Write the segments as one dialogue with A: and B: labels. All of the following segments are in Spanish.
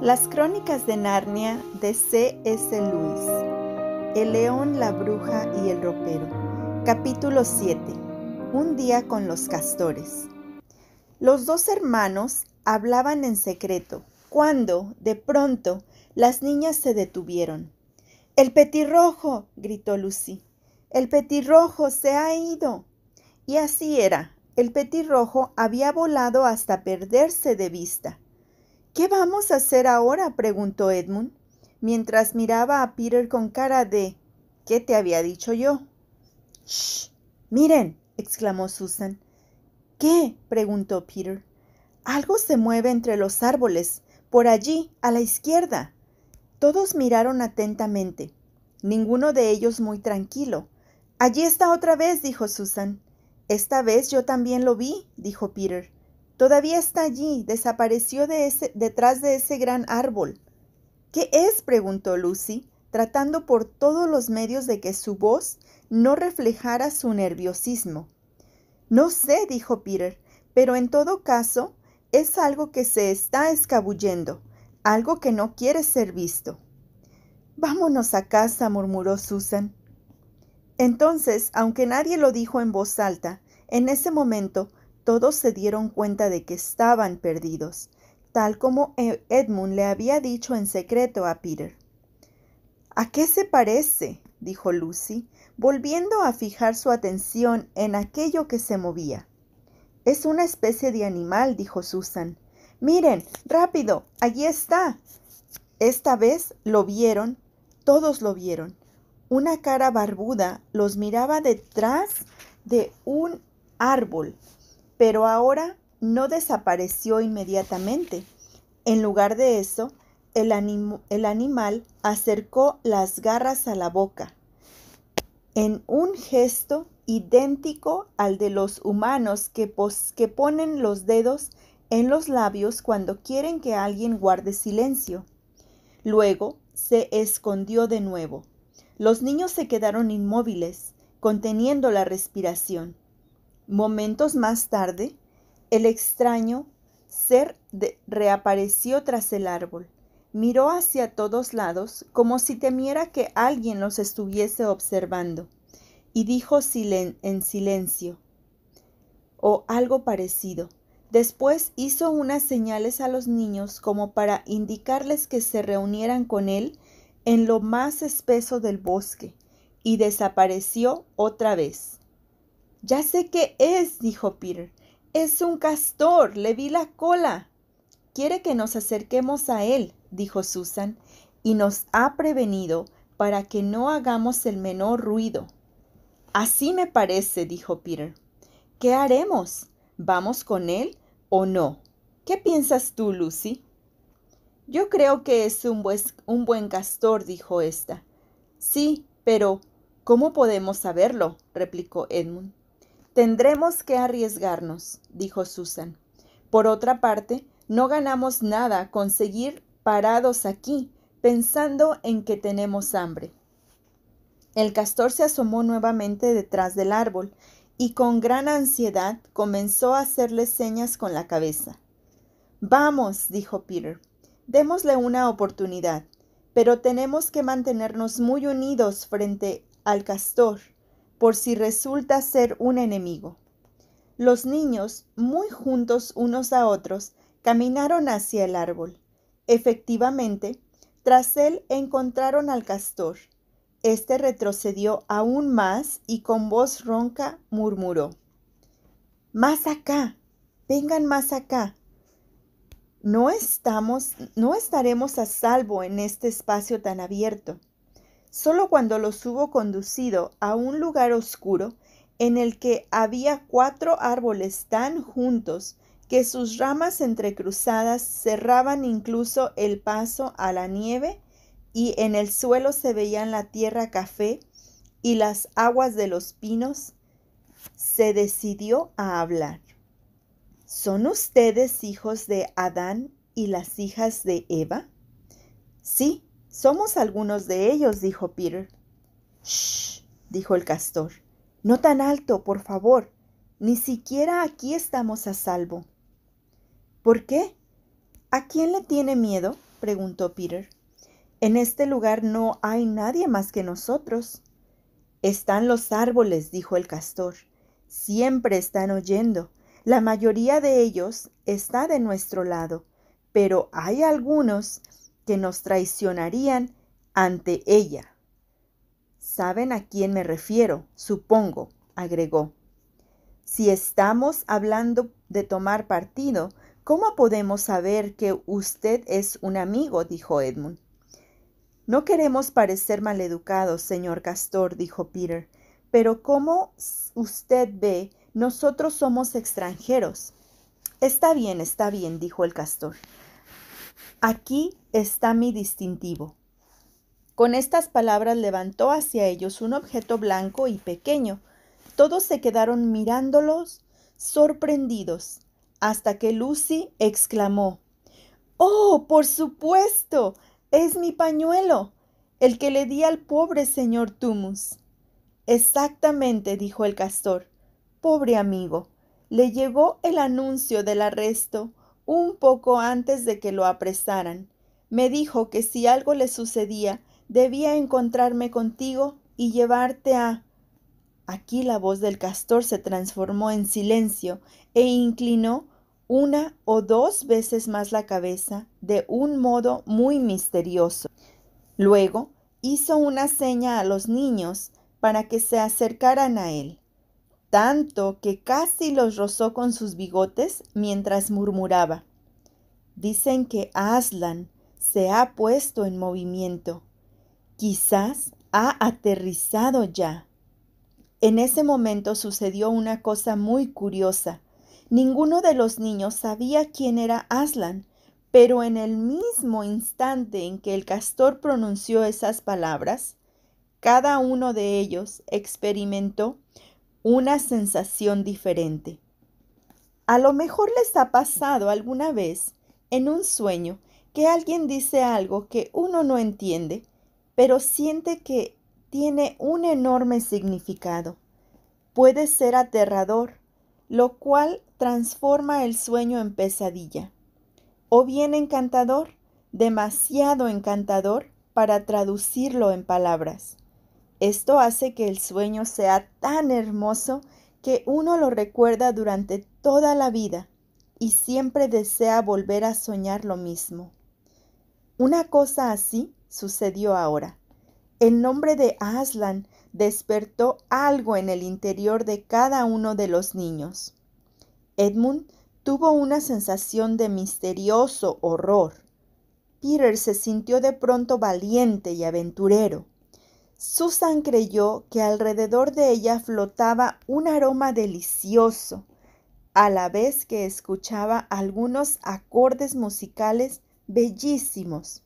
A: Las crónicas de Narnia de C.S. Lewis. El león, la bruja y el ropero. Capítulo 7. Un día con los castores. Los dos hermanos hablaban en secreto, cuando, de pronto, las niñas se detuvieron. El petirrojo, gritó Lucy. El petirrojo se ha ido. Y así era. El petirrojo había volado hasta perderse de vista. ¿Qué vamos a hacer ahora? preguntó Edmund, mientras miraba a Peter con cara de ¿Qué te había dicho yo? ¡Shh! Miren, exclamó Susan. ¿Qué? preguntó Peter. Algo se mueve entre los árboles, por allí, a la izquierda. Todos miraron atentamente, ninguno de ellos muy tranquilo. Allí está otra vez, dijo Susan. Esta vez yo también lo vi, dijo Peter. Todavía está allí, desapareció de ese, detrás de ese gran árbol. ¿Qué es? preguntó Lucy, tratando por todos los medios de que su voz no reflejara su nerviosismo. No sé, dijo Peter, pero en todo caso es algo que se está escabullendo, algo que no quiere ser visto. Vámonos a casa, murmuró Susan. Entonces, aunque nadie lo dijo en voz alta, en ese momento todos se dieron cuenta de que estaban perdidos, tal como e-, Edmund le había dicho en secreto a Peter. ¿A qué se parece? dijo Lucy, volviendo a fijar su atención en aquello que se movía. Es una especie de animal, dijo Susan. Miren, rápido, allí está. Esta vez lo vieron, todos lo vieron. Una cara barbuda los miraba detrás de un árbol pero ahora no desapareció inmediatamente. En lugar de eso, el, animal acercó las garras a la boca en un gesto idéntico al de los humanos que, ponen los dedos en los labios cuando quieren que alguien guarde silencio. Luego se escondió de nuevo. Los niños se quedaron inmóviles, conteniendo la respiración. Momentos más tarde, el extraño ser reapareció tras el árbol. Miró hacia todos lados como si temiera que alguien los estuviese observando y dijo en silencio o algo parecido. Después hizo unas señales a los niños como para indicarles que se reunieran con él en lo más espeso del bosque y desapareció otra vez. Ya sé qué es, dijo Peter. Es un castor. Le vi la cola. Quiere que nos acerquemos a él, dijo Susan, y nos ha prevenido para que no hagamos el menor ruido. Así me parece, dijo Peter. ¿Qué haremos? ¿Vamos con él o no? ¿Qué piensas tú, Lucy? Yo creo que es un, buen, castor, dijo ésta. Sí, pero ¿cómo podemos saberlo? replicó Edmund. Tendremos que arriesgarnos, dijo Susan. Por otra parte, no ganamos nada con seguir parados aquí, pensando en que tenemos hambre. El castor se asomó nuevamente detrás del árbol y con gran ansiedad comenzó a hacerle señas con la cabeza. Vamos, dijo Peter, démosle una oportunidad, pero tenemos que mantenernos muy unidos frente al castor por si resulta ser un enemigo. Los niños, muy juntos unos a otros, caminaron hacia el árbol. Efectivamente, tras él encontraron al castor. Este retrocedió aún más y con voz ronca murmuró. Más acá. Vengan más acá. No estamos, no estaremos a salvo en este espacio tan abierto. Solo cuando los hubo conducido a un lugar oscuro, en el que había cuatro árboles tan juntos que sus ramas entrecruzadas cerraban incluso el paso a la nieve, y en el suelo se veían la tierra café y las aguas de los pinos, se decidió a hablar. ¿Son ustedes hijos de Adán y las hijas de Eva? Sí, somos algunos de ellos, dijo Peter. Shh, dijo el castor. No tan alto, por favor. Ni siquiera aquí estamos a salvo. ¿Por qué? ¿A quién le tiene miedo? preguntó Peter. En este lugar no hay nadie más que nosotros. Están los árboles, dijo el castor. Siempre están oyendo. La mayoría de ellos está de nuestro lado, pero hay algunos que nos traicionarían ante ella. Saben a quién me refiero, supongo, agregó. Si estamos hablando de tomar partido, ¿cómo podemos saber que usted es un amigo? dijo Edmund. No queremos parecer maleducados, señor Castor, dijo Peter, pero como usted ve, nosotros somos extranjeros. Está bien, está bien, dijo el Castor. Aquí está mi distintivo. Con estas palabras levantó hacia ellos un objeto blanco y pequeño. Todos se quedaron mirándolos sorprendidos, hasta que Lucy exclamó Oh, por supuesto. Es mi pañuelo, el que le di al pobre señor Tumus. Exactamente, dijo el castor. Pobre amigo. Le llevó el anuncio del arresto un poco antes de que lo apresaran. Me dijo que si algo le sucedía, debía encontrarme contigo y llevarte a... Aquí la voz del castor se transformó en silencio e inclinó una o dos veces más la cabeza de un modo muy misterioso. Luego hizo una seña a los niños para que se acercaran a él tanto que casi los rozó con sus bigotes mientras murmuraba. Dicen que Aslan se ha puesto en movimiento. Quizás ha aterrizado ya. En ese momento sucedió una cosa muy curiosa. Ninguno de los niños sabía quién era Aslan, pero en el mismo instante en que el castor pronunció esas palabras, cada uno de ellos experimentó una sensación diferente. A lo mejor les ha pasado alguna vez en un sueño que alguien dice algo que uno no entiende, pero siente que tiene un enorme significado. Puede ser aterrador, lo cual transforma el sueño en pesadilla. O bien encantador, demasiado encantador para traducirlo en palabras. Esto hace que el sueño sea tan hermoso que uno lo recuerda durante toda la vida y siempre desea volver a soñar lo mismo. Una cosa así sucedió ahora. El nombre de Aslan despertó algo en el interior de cada uno de los niños. Edmund tuvo una sensación de misterioso horror. Peter se sintió de pronto valiente y aventurero. Susan creyó que alrededor de ella flotaba un aroma delicioso, a la vez que escuchaba algunos acordes musicales bellísimos.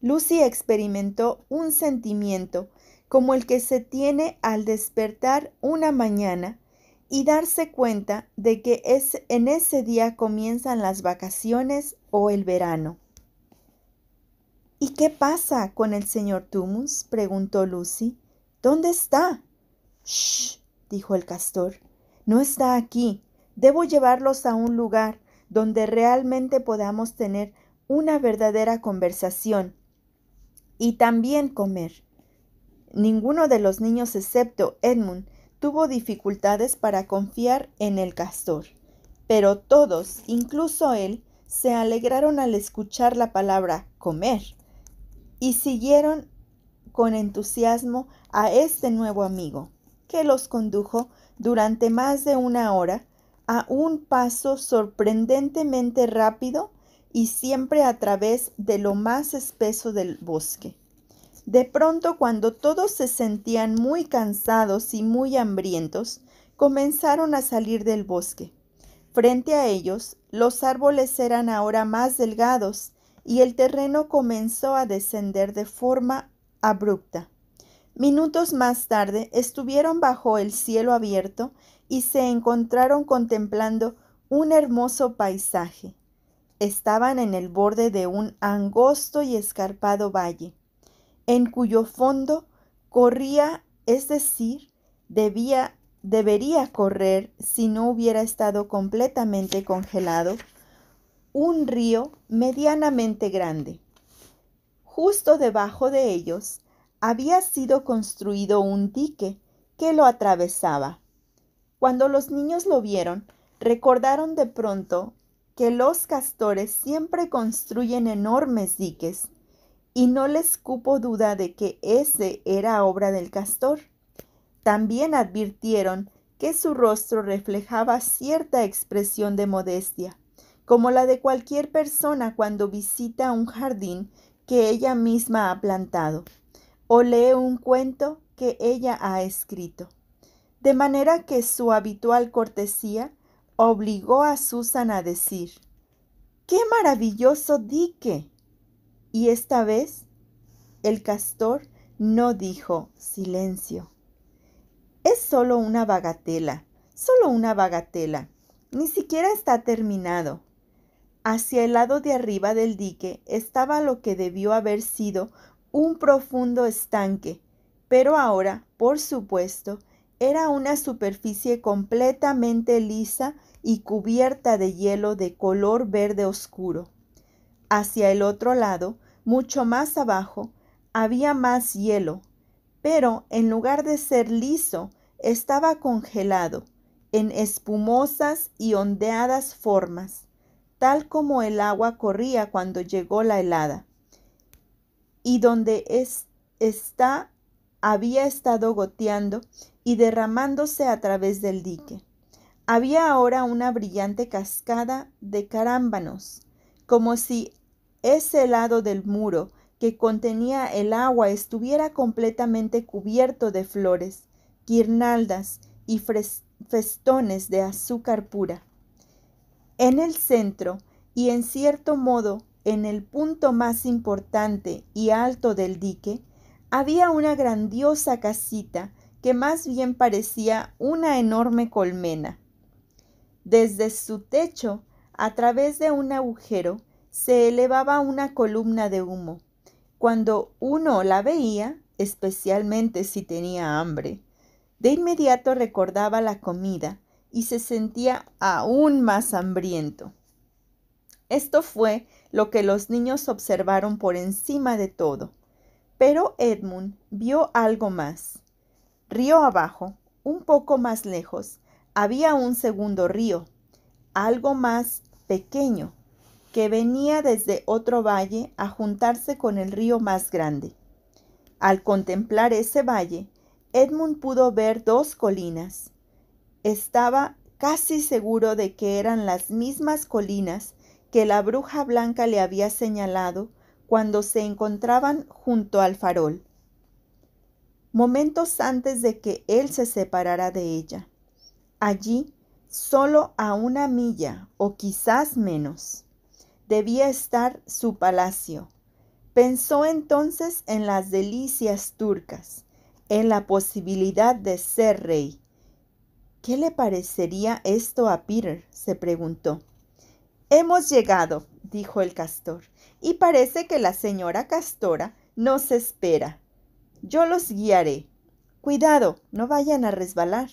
A: Lucy experimentó un sentimiento como el que se tiene al despertar una mañana y darse cuenta de que es, en ese día comienzan las vacaciones o el verano. ¿Y qué pasa con el señor Tumus? preguntó Lucy. ¿Dónde está? Shh, dijo el castor. No está aquí. Debo llevarlos a un lugar donde realmente podamos tener una verdadera conversación y también comer. Ninguno de los niños excepto Edmund tuvo dificultades para confiar en el castor, pero todos, incluso él, se alegraron al escuchar la palabra comer y siguieron con entusiasmo a este nuevo amigo, que los condujo durante más de una hora a un paso sorprendentemente rápido y siempre a través de lo más espeso del bosque. De pronto, cuando todos se sentían muy cansados y muy hambrientos, comenzaron a salir del bosque. Frente a ellos, los árboles eran ahora más delgados y el terreno comenzó a descender de forma abrupta. Minutos más tarde estuvieron bajo el cielo abierto y se encontraron contemplando un hermoso paisaje. Estaban en el borde de un angosto y escarpado valle, en cuyo fondo corría, es decir, debía, debería correr si no hubiera estado completamente congelado un río medianamente grande. Justo debajo de ellos había sido construido un dique que lo atravesaba. Cuando los niños lo vieron, recordaron de pronto que los castores siempre construyen enormes diques, y no les cupo duda de que ese era obra del castor. También advirtieron que su rostro reflejaba cierta expresión de modestia, como la de cualquier persona cuando visita un jardín que ella misma ha plantado o lee un cuento que ella ha escrito. De manera que su habitual cortesía obligó a Susan a decir, ¡Qué maravilloso dique! Y esta vez el castor no dijo silencio. Es solo una bagatela, solo una bagatela. Ni siquiera está terminado. Hacia el lado de arriba del dique estaba lo que debió haber sido un profundo estanque, pero ahora, por supuesto, era una superficie completamente lisa y cubierta de hielo de color verde oscuro. Hacia el otro lado, mucho más abajo, había más hielo, pero en lugar de ser liso, estaba congelado, en espumosas y ondeadas formas tal como el agua corría cuando llegó la helada, y donde es, está había estado goteando y derramándose a través del dique. Había ahora una brillante cascada de carámbanos, como si ese lado del muro que contenía el agua estuviera completamente cubierto de flores, guirnaldas y festones de azúcar pura en el centro y en cierto modo en el punto más importante y alto del dique, había una grandiosa casita que más bien parecía una enorme colmena. Desde su techo, a través de un agujero, se elevaba una columna de humo. Cuando uno la veía, especialmente si tenía hambre, de inmediato recordaba la comida y se sentía aún más hambriento. Esto fue lo que los niños observaron por encima de todo. Pero Edmund vio algo más. Río abajo, un poco más lejos, había un segundo río, algo más pequeño, que venía desde otro valle a juntarse con el río más grande. Al contemplar ese valle, Edmund pudo ver dos colinas, estaba casi seguro de que eran las mismas colinas que la bruja blanca le había señalado cuando se encontraban junto al farol, momentos antes de que él se separara de ella. Allí, solo a una milla o quizás menos, debía estar su palacio. Pensó entonces en las delicias turcas, en la posibilidad de ser rey ¿Qué le parecería esto a Peter? se preguntó. Hemos llegado, dijo el castor, y parece que la señora castora nos espera. Yo los guiaré. Cuidado, no vayan a resbalar.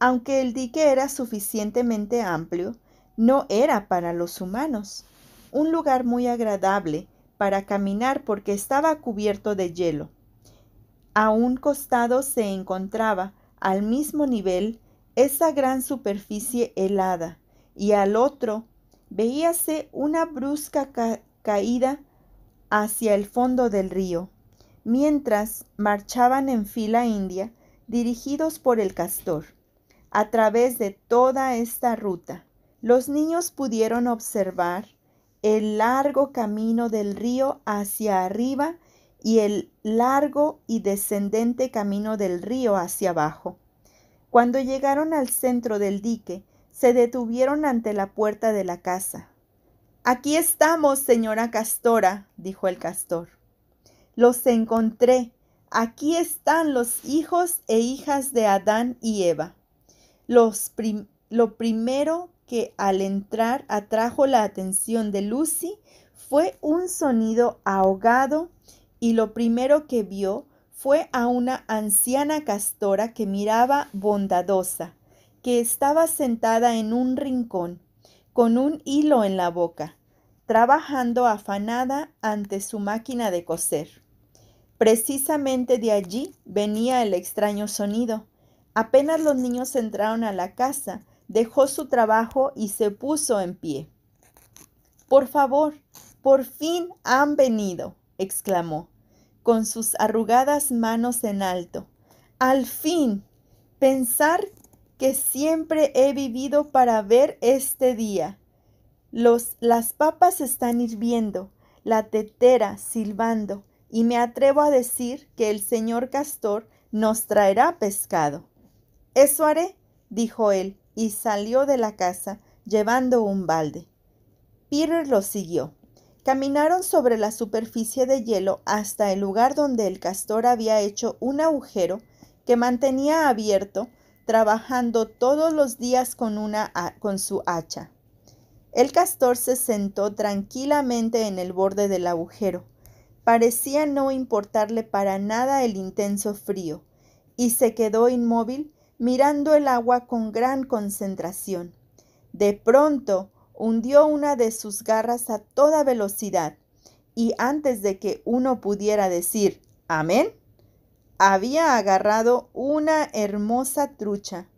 A: Aunque el dique era suficientemente amplio, no era para los humanos un lugar muy agradable para caminar porque estaba cubierto de hielo. A un costado se encontraba, al mismo nivel, esa gran superficie helada y al otro veíase una brusca caída hacia el fondo del río, mientras marchaban en fila india dirigidos por el castor. A través de toda esta ruta, los niños pudieron observar el largo camino del río hacia arriba y el largo y descendente camino del río hacia abajo. Cuando llegaron al centro del dique, se detuvieron ante la puerta de la casa. Aquí estamos, señora Castora, dijo el castor. Los encontré. Aquí están los hijos e hijas de Adán y Eva. lo primero que al entrar atrajo la atención de Lucy fue un sonido ahogado y lo primero que vio fue a una anciana castora que miraba bondadosa, que estaba sentada en un rincón, con un hilo en la boca, trabajando afanada ante su máquina de coser. Precisamente de allí venía el extraño sonido. Apenas los niños entraron a la casa, dejó su trabajo y se puso en pie. Por favor, por fin han venido, exclamó con sus arrugadas manos en alto. Al fin, pensar que siempre he vivido para ver este día. Los, las papas están hirviendo, la tetera silbando, y me atrevo a decir que el señor Castor nos traerá pescado. Eso haré, dijo él, y salió de la casa llevando un balde. Peter lo siguió. Caminaron sobre la superficie de hielo hasta el lugar donde el castor había hecho un agujero que mantenía abierto, trabajando todos los días con, una, con su hacha. El castor se sentó tranquilamente en el borde del agujero. Parecía no importarle para nada el intenso frío, y se quedó inmóvil mirando el agua con gran concentración. De pronto, hundió una de sus garras a toda velocidad y antes de que uno pudiera decir amén, había agarrado una hermosa trucha.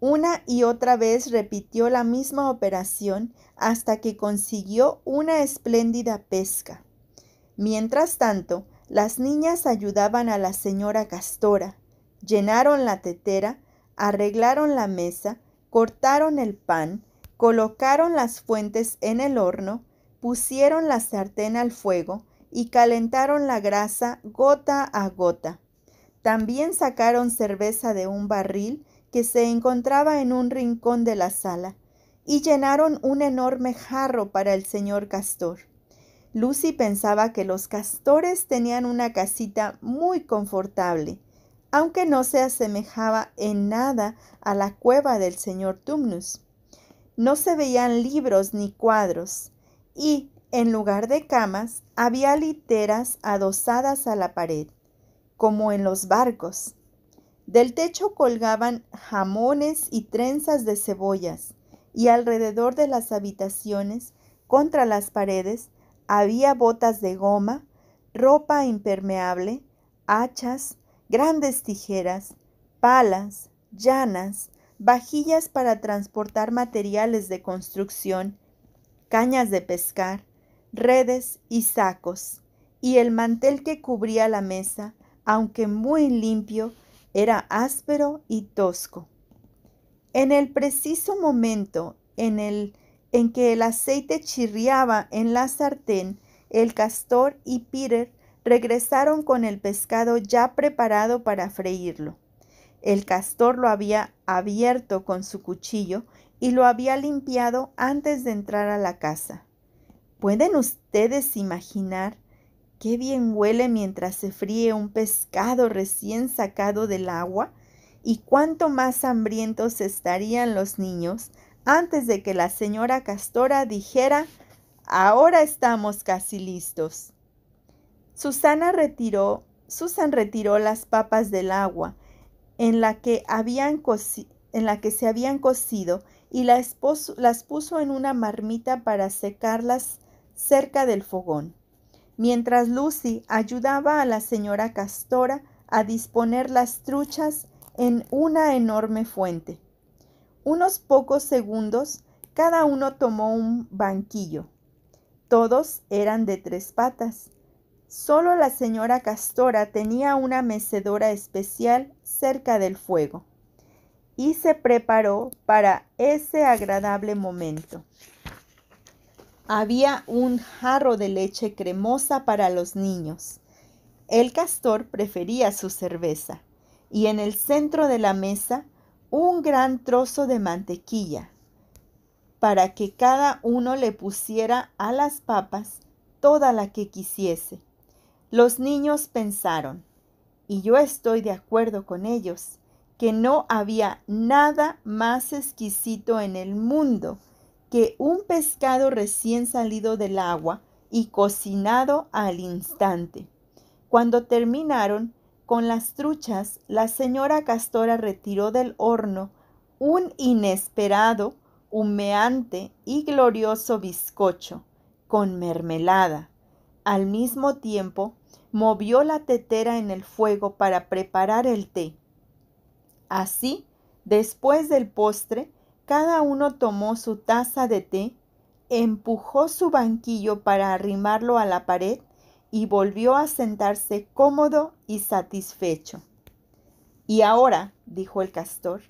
A: Una y otra vez repitió la misma operación hasta que consiguió una espléndida pesca. Mientras tanto, las niñas ayudaban a la señora Castora, llenaron la tetera, arreglaron la mesa, cortaron el pan, Colocaron las fuentes en el horno, pusieron la sartén al fuego y calentaron la grasa gota a gota. También sacaron cerveza de un barril que se encontraba en un rincón de la sala y llenaron un enorme jarro para el señor castor. Lucy pensaba que los castores tenían una casita muy confortable, aunque no se asemejaba en nada a la cueva del señor Tumnus. No se veían libros ni cuadros, y, en lugar de camas, había literas adosadas a la pared, como en los barcos. Del techo colgaban jamones y trenzas de cebollas, y alrededor de las habitaciones, contra las paredes, había botas de goma, ropa impermeable, hachas, grandes tijeras, palas, llanas, vajillas para transportar materiales de construcción, cañas de pescar, redes y sacos, y el mantel que cubría la mesa, aunque muy limpio, era áspero y tosco. En el preciso momento en, el, en que el aceite chirriaba en la sartén, el castor y Peter regresaron con el pescado ya preparado para freírlo. El castor lo había abierto con su cuchillo y lo había limpiado antes de entrar a la casa. ¿Pueden ustedes imaginar qué bien huele mientras se fríe un pescado recién sacado del agua? ¿Y cuánto más hambrientos estarían los niños antes de que la señora Castora dijera, ahora estamos casi listos? Susana retiró, Susan retiró las papas del agua en la que, habían en la que se habían cocido y esposa las puso en una marmita para secarlas cerca del fogón. Mientras Lucy ayudaba a la señora Castora a disponer las truchas en una enorme fuente. Unos pocos segundos, cada uno tomó un banquillo. Todos eran de tres patas Solo la señora Castora tenía una mecedora especial cerca del fuego y se preparó para ese agradable momento. Había un jarro de leche cremosa para los niños. El castor prefería su cerveza y en el centro de la mesa un gran trozo de mantequilla para que cada uno le pusiera a las papas toda la que quisiese. Los niños pensaron, y yo estoy de acuerdo con ellos, que no había nada más exquisito en el mundo que un pescado recién salido del agua y cocinado al instante. Cuando terminaron con las truchas, la señora Castora retiró del horno un inesperado, humeante y glorioso bizcocho con mermelada, al mismo tiempo, movió la tetera en el fuego para preparar el té. Así, después del postre, cada uno tomó su taza de té, empujó su banquillo para arrimarlo a la pared y volvió a sentarse cómodo y satisfecho. Y ahora, dijo el castor,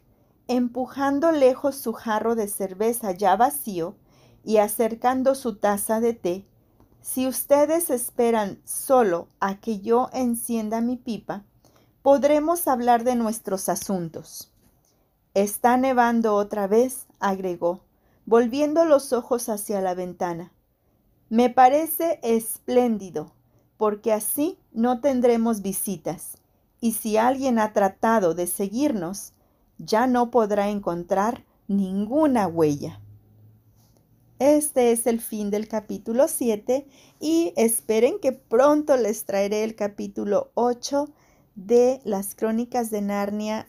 A: empujando lejos su jarro de cerveza ya vacío y acercando su taza de té, si ustedes esperan solo a que yo encienda mi pipa, podremos hablar de nuestros asuntos. Está nevando otra vez, agregó, volviendo los ojos hacia la ventana. Me parece espléndido, porque así no tendremos visitas, y si alguien ha tratado de seguirnos, ya no podrá encontrar ninguna huella. Este es el fin del capítulo 7 y esperen que pronto les traeré el capítulo 8 de las crónicas de Narnia,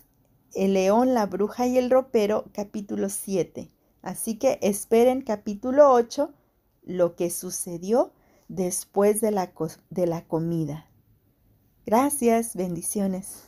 A: El león, la bruja y el ropero, capítulo 7. Así que esperen capítulo 8, lo que sucedió después de la, comida. Gracias, bendiciones.